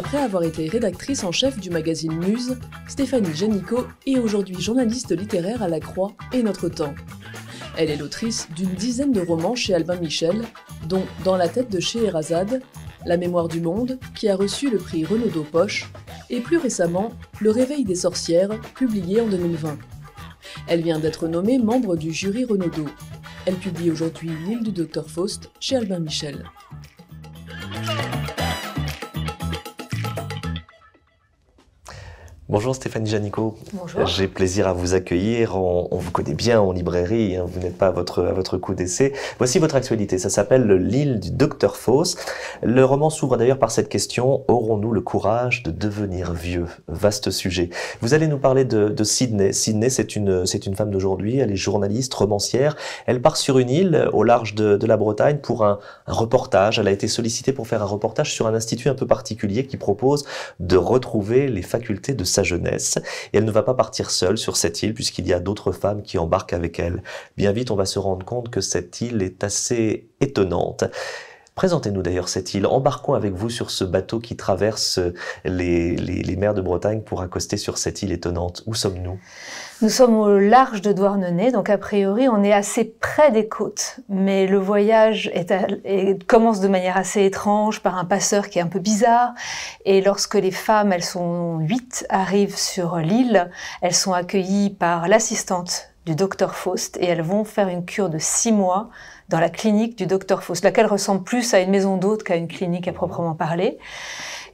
Après avoir été rédactrice en chef du magazine Muse, Stéphanie Janico est aujourd'hui journaliste littéraire à La Croix et Notre Temps. Elle est l'autrice d'une dizaine de romans chez Albin Michel, dont Dans la tête de Scheherazade, La mémoire du monde, qui a reçu le prix Renaudot Poche, et plus récemment Le réveil des sorcières, publié en 2020. Elle vient d'être nommée membre du jury Renaudot. Elle publie aujourd'hui L'île du docteur Faust chez Albin Michel. Bonjour Stéphanie Janico. Bonjour. J'ai plaisir à vous accueillir. On, vous connaît bien en librairie, hein, vous n'êtes pas à votre, coup d'essai. Voici votre actualité. Ça s'appelle L'île du docteur Fauss. Le roman s'ouvre d'ailleurs par cette question Aurons-nous le courage de devenir vieux Vaste sujet. Vous allez nous parler de, Sydney. Sydney, c'est une, femme d'aujourd'hui. Elle est journaliste, romancière. Elle part sur une île au large de, la Bretagne pour un, un reportage. Elle a été sollicitée pour faire un reportage sur un institut un peu particulier qui propose de retrouver les facultés de sa jeunesse. Et elle ne va pas partir seule sur cette île puisqu'il y a d'autres femmes qui embarquent avec elle. Bien vite, on va se rendre compte que cette île est assez étonnante. Présentez-nous d'ailleurs cette île. Embarquons avec vous sur ce bateau qui traverse les, les, mers de Bretagne pour accoster sur cette île étonnante. Où sommes-nous Nous sommes au large de Douarnenez, donc a priori on est assez près des côtes, mais le voyage commence de manière assez étrange par un passeur qui est un peu bizarre. Et lorsque les femmes, elles sont huit, arrivent sur l'île, elles sont accueillies par l'assistante du docteur Faust et elles vont faire une cure de six mois dans la clinique du docteur Faust, laquelle ressemble plus à une maison d'hôte qu'à une clinique à mhm. proprement parler.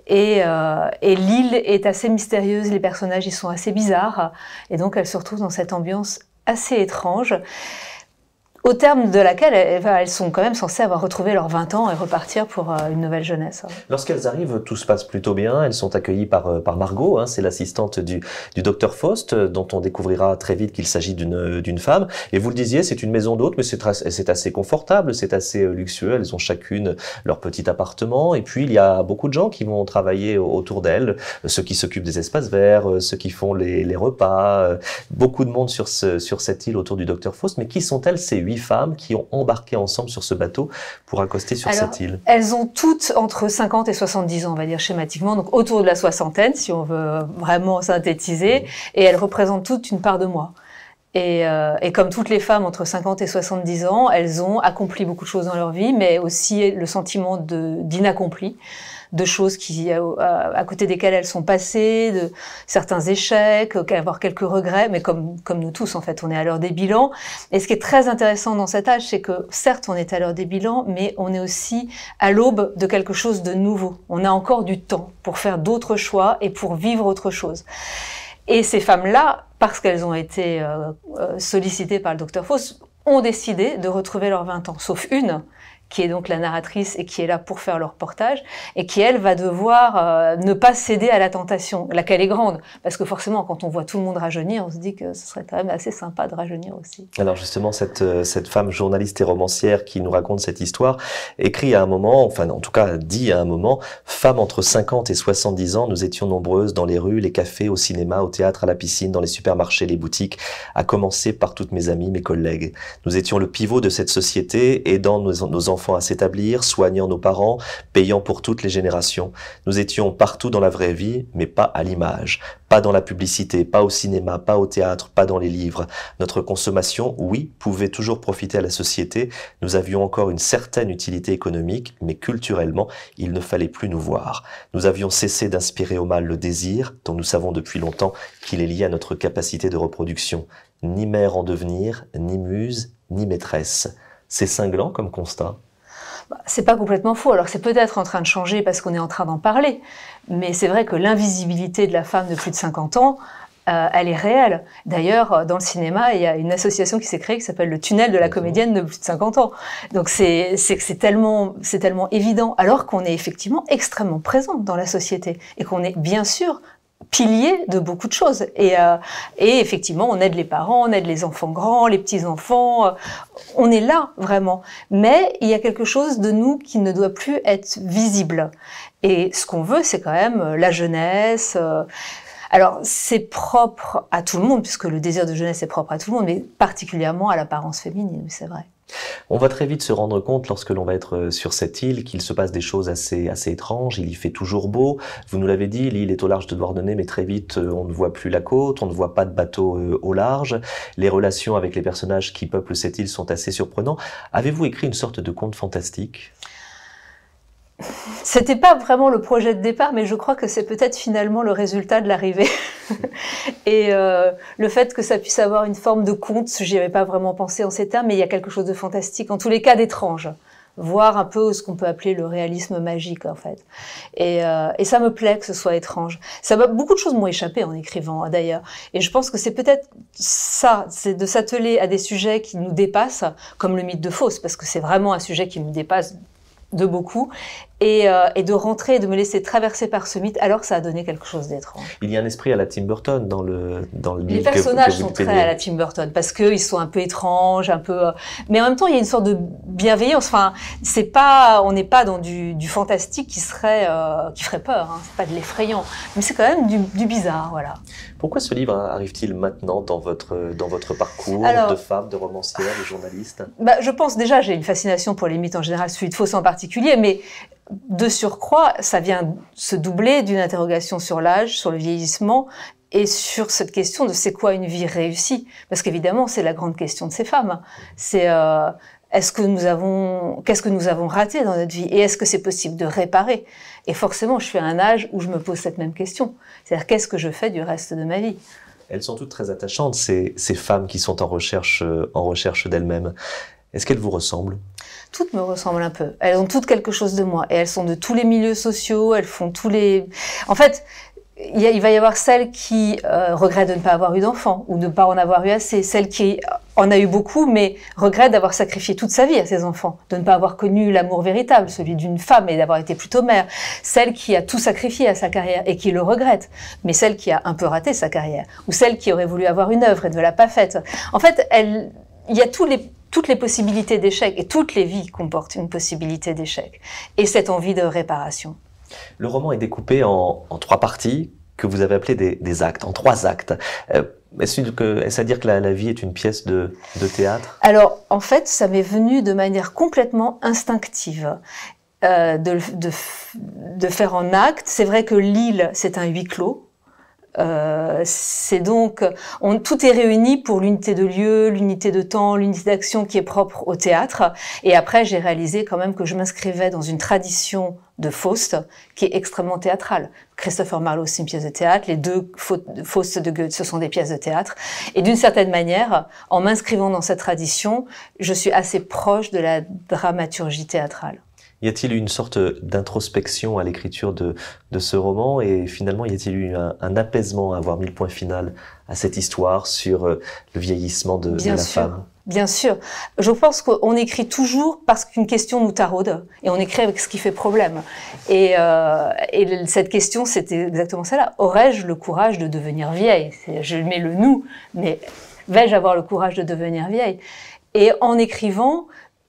Euh, et, l'île est assez mystérieuse, les personnages y sont assez bizarres, et donc elle se retrouve dans cette ambiance assez étrange au terme de laquelle eh, elles sont quand même censées avoir retrouvé leurs 20 ans et repartir pour euh, une nouvelle jeunesse. Hein. Lorsqu'elles arrivent, tout se passe plutôt bien. Elles sont accueillies par, euh, par Margot, hein, c'est l'assistante du, du docteur Faust, euh, dont on découvrira très vite qu'il s'agit d'une femme. Et vous le disiez, c'est une maison d'hôte, mais c'est assez confortable, c'est assez luxueux. Elles ont chacune leur petit appartement. Et puis, il y a beaucoup de gens qui vont travailler autour d'elles, ceux qui s'occupent des espaces verts, ceux qui font les, repas, beaucoup de monde sur, ce, sur cette île autour du docteur Faust. Mais qui sont-elles, ces huit femmes qui ont embarqué ensemble sur ce bateau pour accoster sur cette île. Elles ont toutes entre 50 et 70 ans, on va dire schématiquement, donc autour de la soixantaine, si on veut vraiment synthétiser, mhm. et elles représentent toutes une part de moi. et, euh, comme toutes les femmes entre 50 et 70 ans, elles ont accompli beaucoup de choses dans leur vie, mais aussi le sentiment d'inaccompli de choses qui, euh, à, côté desquelles elles sont passées, de certains échecs, euh, avoir quelques regrets, mais comme, comme nous tous, en fait, on est à l'heure des bilans. Et ce qui est très intéressant dans cet âge, c'est que certes, on est à l'heure des bilans, mais on est aussi à l'aube de quelque chose de nouveau. On a encore du temps pour faire d'autres choix et pour vivre autre chose. Et ces femmes-là, parce qu'elles ont été euh, sollicitées par le docteur Foss, ont décidé de retrouver leurs 20 ans, sauf une qui est donc la narratrice et qui est là pour faire le reportage, et qui, elle, va devoir euh, ne pas céder à la tentation, laquelle est grande. Parce que forcément, quand on voit tout le monde rajeunir, on se dit que ce serait quand même assez sympa de rajeunir aussi. Alors justement, cette, euh, cette femme journaliste et romancière qui nous raconte cette histoire écrit à un moment, enfin en tout cas dit à un moment, femme entre 50 et 70 ans, nous étions nombreuses dans les rues, les cafés, au cinéma, au théâtre, à la piscine, dans les supermarchés, les boutiques, à commencer par toutes mes amies, mes collègues. Nous étions le pivot de cette société et dans nos, nos enfants à s'établir, soignant nos parents, payant pour toutes les générations. Nous étions partout dans la vraie vie, mais pas à l'image, pas dans la publicité, pas au cinéma, pas au théâtre, pas dans les livres. Notre consommation, oui, pouvait toujours profiter à la société, nous avions encore une certaine utilité économique, mais culturellement, il ne fallait plus nous voir. Nous avions cessé d'inspirer au mal le désir, dont nous savons depuis longtemps qu'il est lié à notre capacité de reproduction. Ni mère en devenir, ni muse, ni maîtresse. C'est cinglant comme constat bah, c'est pas complètement faux. Alors c'est peut-être en train de changer parce qu'on est en train d'en parler, mais c'est vrai que l'invisibilité de la femme de plus de 50 ans, euh, elle est réelle. D'ailleurs, euh, dans le cinéma, il y a une association qui s'est créée qui s'appelle le tunnel de la comédienne de plus de 50 ans. Donc c'est tellement, tellement évident, alors qu'on est effectivement extrêmement présente dans la société et qu'on est bien sûr pilier de beaucoup de choses. Et, euh, et, effectivement, on aide les parents, on aide les enfants grands, les petits-enfants, euh, on est là vraiment. Mais il y a quelque chose de nous qui ne doit plus être visible. Et ce qu'on veut, c'est quand même euh, la jeunesse. Alors, c'est propre à tout le monde, puisque le désir de jeunesse est propre à tout le monde, mais particulièrement à l'apparence féminine, c'est vrai. On va très vite se rendre compte lorsque l'on va être euh, sur cette île qu'il se passe des choses assez, assez étranges. Il y fait toujours beau. Vous nous l'avez dit, l'île est au large de Douarnenez, mais très vite euh, on ne voit plus la côte, on ne voit pas de bateau euh, au large. Les relations avec les personnages qui peuplent cette île sont assez surprenantes. Avez-vous écrit une sorte de conte fantastique c'était pas vraiment le projet de départ, mais je crois que c'est peut-être finalement le résultat de l'arrivée. et euh, le fait que ça puisse avoir une forme de conte, j'y avais pas vraiment pensé en ces termes, mais il y a quelque chose de fantastique, en tous les cas d'étrange voir un peu ce qu'on peut appeler le réalisme magique en fait. Et, euh, ça me plaît que ce soit étrange. Ça beaucoup de choses m'ont échappé en écrivant d'ailleurs. Et je pense que c'est peut-être ça, c'est de s'atteler à des sujets qui nous dépassent, comme le mythe de Faust, parce que c'est vraiment un sujet qui nous dépasse de beaucoup euh, et, de rentrer et de me laisser traverser par ce mythe, alors ça a donné quelque chose d'étrange. Il y a un esprit à la Tim Burton dans le dans le Les personnages sont très à la Tim Burton parce qu'ils sont un peu étranges, un peu. Euh, mais en même temps, il y a une sorte de bienveillance. Enfin, c'est pas, on n'est pas dans du, fantastique qui serait euh, qui ferait peur. Hein. C'est pas de l'effrayant, mais c'est quand même du, bizarre, voilà. Pourquoi ce livre arrive-t-il maintenant dans votre dans votre parcours de femme, de romancière, de journaliste bah, je pense déjà j'ai une fascination pour les mythes en général, celui de Fausse en particulier, mais de surcroît, ça vient se doubler d'une interrogation sur l'âge, sur le vieillissement et sur cette question de c'est quoi une vie réussie Parce qu'évidemment, c'est la grande question de ces femmes. Hein. C'est euh, est-ce que nous avons, qu'est-ce que nous avons raté dans notre vie et est-ce que c'est possible de réparer Et forcément, je suis à un âge où je me pose cette même question. C'est-à-dire qu'est-ce que je fais du reste de ma vie Elles sont toutes très attachantes ces, ces femmes qui sont en recherche, euh, en recherche d'elles-mêmes. Est-ce qu'elles vous ressemblent toutes me ressemblent un peu. Elles ont toutes quelque chose de moi. Et elles sont de tous les milieux sociaux, elles font tous les... En fait, il, va y avoir celles qui euh, regrette de ne pas avoir eu d'enfants ou de ne pas en avoir eu assez, celle qui en a eu beaucoup mais regrette d'avoir sacrifié toute sa vie à ses enfants, de ne pas avoir connu l'amour véritable, celui d'une femme et d'avoir été plutôt mère, celle qui a tout sacrifié à sa carrière et qui le regrette, mais celle qui a un peu raté sa carrière ou celle qui aurait voulu avoir une œuvre et ne l'a pas faite. En fait, il y a tous les toutes les possibilités d'échec et toutes les vies comportent une possibilité d'échec et cette envie de réparation. Le roman est découpé en, trois parties que vous avez appelées des, actes, en trois actes. Euh, est-ce à dire que la, vie est une pièce de, théâtre Alors, en fait, ça m'est venu de manière complètement instinctive. Euh, de, de, faire en acte. C'est vrai que l'île, c'est un huis clos. Euh, c'est donc, on, tout est réuni pour l'unité de lieu, l'unité de temps, l'unité d'action qui est propre au théâtre. Et après, j'ai réalisé quand même que je m'inscrivais dans une tradition de Faust qui est extrêmement théâtrale. Christopher Marlowe, c'est une pièce de théâtre. Les deux Faust de Goethe, ce sont des pièces de théâtre. Et d'une certaine manière, en m'inscrivant dans cette tradition, je suis assez proche de la dramaturgie théâtrale. Y a-t-il une sorte d'introspection à l'écriture de, ce roman et finalement y a-t-il eu un, apaisement à avoir mis le point final à cette histoire sur euh, le vieillissement de, la femme Bien sûr. Je pense qu'on écrit toujours parce qu'une question nous taraude et on écrit avec ce qui fait problème. Et, euh, et cette question, c'était exactement celle-là. Aurais-je le courage de devenir vieille Je mets le nous, mais vais-je avoir le courage de devenir vieille Et en écrivant,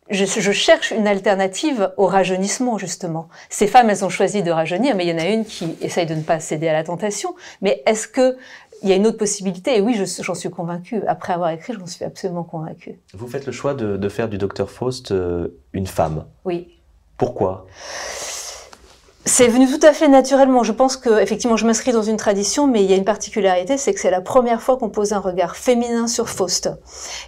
je, cherche une alternative au rajeunissement, justement. Ces femmes, elles ont choisi de rajeunir, mais il y en a une qui essaye de ne pas céder à la tentation. Mais est-ce que il y a une autre possibilité Et oui, j'en suis convaincue. Après avoir écrit, j'en suis absolument convaincue. Vous faites le choix de, faire du docteur Faust euh, une femme. Oui. Pourquoi c'est venu tout à fait naturellement. Je pense que, effectivement, je m'inscris dans une tradition, mais il y a une particularité, c'est que c'est la première fois qu'on pose un regard féminin sur Faust.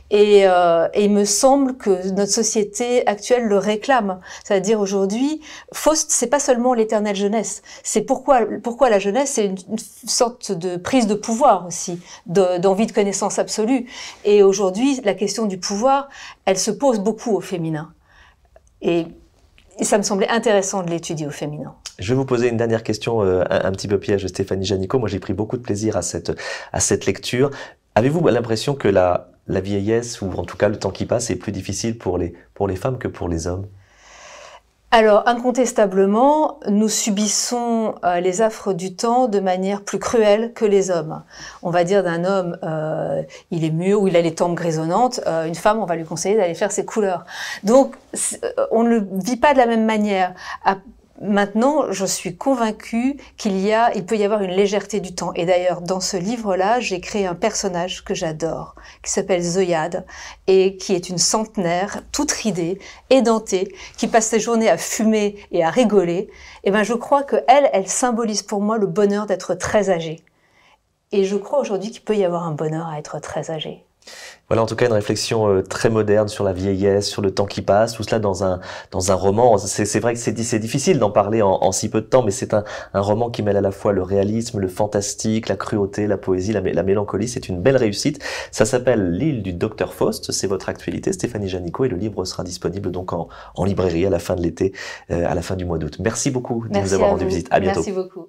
Et, euh, il me semble que notre société actuelle le réclame. C'est-à-dire aujourd'hui, Faust, c'est pas seulement l'éternelle jeunesse. C'est pourquoi, pourquoi la jeunesse, c'est une, sorte de prise de pouvoir aussi, d'envie de, de connaissance absolue. Et aujourd'hui, la question du pouvoir, elle se pose beaucoup au féminin. Et et ça me semblait intéressant de l'étudier au féminin. Je vais vous poser une dernière question, euh, un, petit peu piège, Stéphanie Janico. Moi, j'ai pris beaucoup de plaisir à cette, à cette lecture. Avez-vous l'impression que la, vieillesse, ou en tout cas le temps qui passe, est plus difficile pour pour les femmes que pour les hommes alors, incontestablement, nous subissons euh, les affres du temps de manière plus cruelle que les hommes. On va dire d'un homme, euh, il est mûr ou il a les tempes grisonnantes. Euh, une femme, on va lui conseiller d'aller faire ses couleurs. Donc, on ne le vit pas de la même manière. Maintenant, je suis convaincue qu'il y a, il peut y avoir une légèreté du temps. Et d'ailleurs, dans ce livre-là, j'ai créé un personnage que j'adore, qui s'appelle Zoyade, et qui est une centenaire, toute ridée, édentée, qui passe ses journées à fumer et à rigoler. Et eh ben, je crois que elle, symbolise pour moi le bonheur d'être très âgée. Et je crois aujourd'hui qu'il peut y avoir un bonheur à être très âgée. Voilà en tout cas une réflexion euh, très moderne sur la vieillesse, sur le temps qui passe, tout cela dans un, dans un roman. C'est vrai que c'est difficile d'en parler en, si peu de temps, mais c'est un, un, roman qui mêle à la fois le réalisme, le fantastique, la cruauté, la poésie, la, mélancolie. C'est une belle réussite. Ça s'appelle L'île du docteur Faust. C'est votre actualité, Stéphanie Janico, et le livre sera disponible donc en, en librairie à la fin de l'été, euh, à la fin du mois d'août. Merci beaucoup de nous avoir rendu visite. À bientôt. Merci beaucoup.